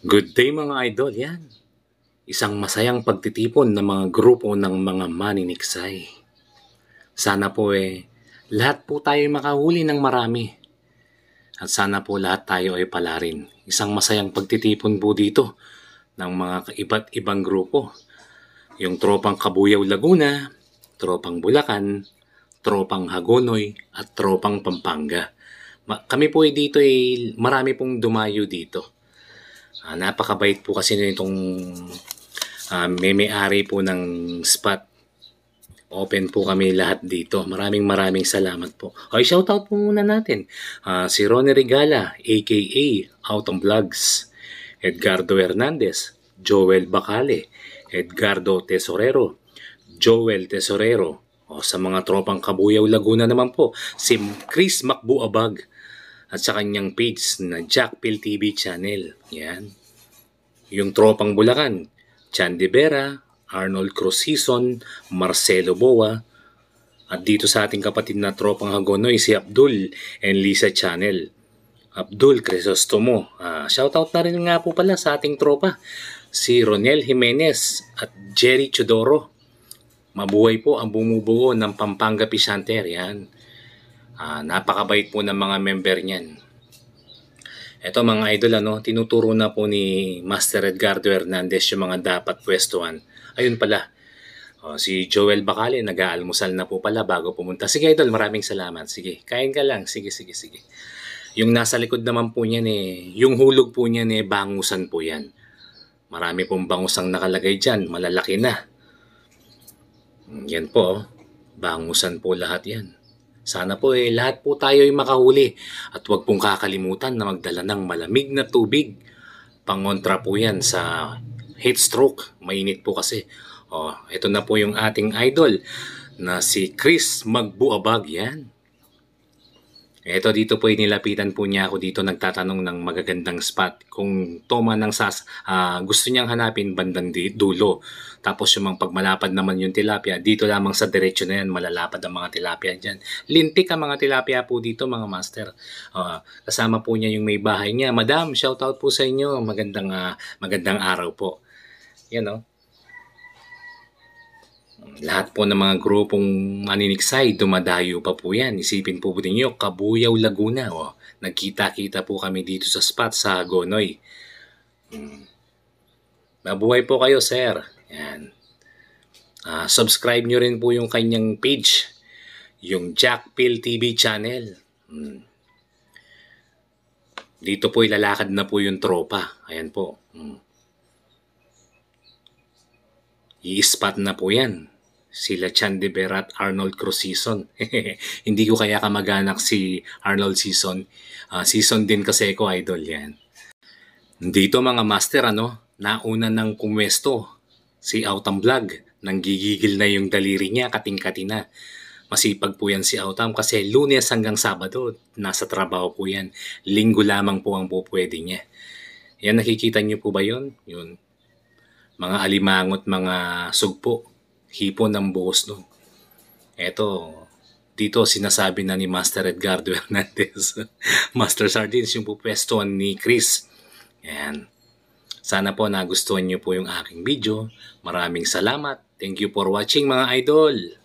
Good day mga idol, yan. Isang masayang pagtitipon ng mga grupo ng mga maniniksay. Sana po eh, lahat po tayo makahuli ng marami. At sana po lahat tayo ay pala rin. Isang masayang pagtitipon po dito ng mga iba't ibang grupo. Yung tropang Kabuyaw Laguna, tropang Bulacan, tropang Hagonoy, at tropang Pampanga. Kami po ay dito ay marami pong dumayo dito Uh, napakabait po kasi nitong uh, ah, may-ari po ng spot. Open po kami lahat dito. Maraming maraming salamat po. Okay, shoutout po muna natin. Uh, si Ronnie Regala, aka Out on Vlogs. Edgardo Hernandez, Joel Bacale, Edgardo Tesorero, Joel Tesorero, o sa mga tropang Kabuyaw Laguna naman po, si Chris Macbuabag, at sa kanyang page na Jack Pill TV channel. Yan. Yung Tropang Bulacan, Chan Vera, Arnold Cruz Marcelo Boa, at dito sa ating kapatid na Tropang Hagonoy, si Abdul and Lisa Channel. Abdul Crisostomo. Uh, shoutout na rin nga po pala sa ating tropa, si Ronel Jimenez at Jerry Chodoro. Mabuhay po ang bumubuo ng Pampanga Pisanter. Yan. Uh, napakabait po ng mga member niyan. Ito mga idol, ano, tinuturo na po ni Master Edgardo Hernandez yung mga dapat pwestuhan. Ayun pala, oh, si Joel Bacale nag-aalmusal na po pala bago pumunta. Sige idol, maraming salamat. Sige, kain ka lang. Sige, sige, sige. Yung nasa likod naman po niyan eh, yung hulog po niyan eh, bangusan po yan. Marami pong bangusang nakalagay dyan, malalaki na. Yan po, oh. bangusan po lahat yan. Sana po eh, lahat po tayo ay makahuli at huwag pong kakalimutan na magdala ng malamig na tubig. Pangontra po yan sa heat stroke. Mainit po kasi. Oh, ito na po yung ating idol na si Chris Magbuabag yan. Eto dito po inilapitan po niya ako dito nagtatanong ng magagandang spot kung toma ng sas uh, gusto niyang hanapin bandang di, dulo. Tapos yung mga pagmalapad naman yung tilapia, dito lamang sa diretsyo na yan malalapad ang mga tilapia diyan. Lintik ang mga tilapia po dito mga master. Uh, kasama po niya yung may bahay niya. Madam, shout out po sa inyo. Magandang uh, magandang araw po. You oh. know. Lahat po ng mga grupong maniniksay, dumadayo pa po yan. Isipin po po ninyo, Kabuyaw, Laguna. Oh, nagkita-kita po kami dito sa spot sa Gonoy. Hmm. Mabuhay po kayo, sir. Yan. Uh, subscribe nyo rin po yung kanyang page. Yung Jack Pill TV channel. Hmm. Dito po ilalakad na po yung tropa. Ayan po. Hmm. I-spot na po yan. Sila Chandiber at Arnold Cruz season. Hindi ko kaya kamaganak si Arnold season. Uh, season din kasi ko idol yan. Dito mga master ano, nauna ng kumwesto si Autumn Vlog. Nanggigigil na yung daliri niya, kating-kati na. Masipag po yan si Autumn kasi lunes hanggang sabado, nasa trabaho po yan. Linggo lamang po ang pupwede niya. Yan, nakikita niyo po ba yun? Yun, mga alimangot, mga sugpo, hipon ng buhos no. Eto, dito sinasabi na ni Master Edgardo Hernandez, Master Sardines, yung pupwesto ni Chris. Ayan. Sana po nagustuhan niyo po yung aking video. Maraming salamat. Thank you for watching mga idol.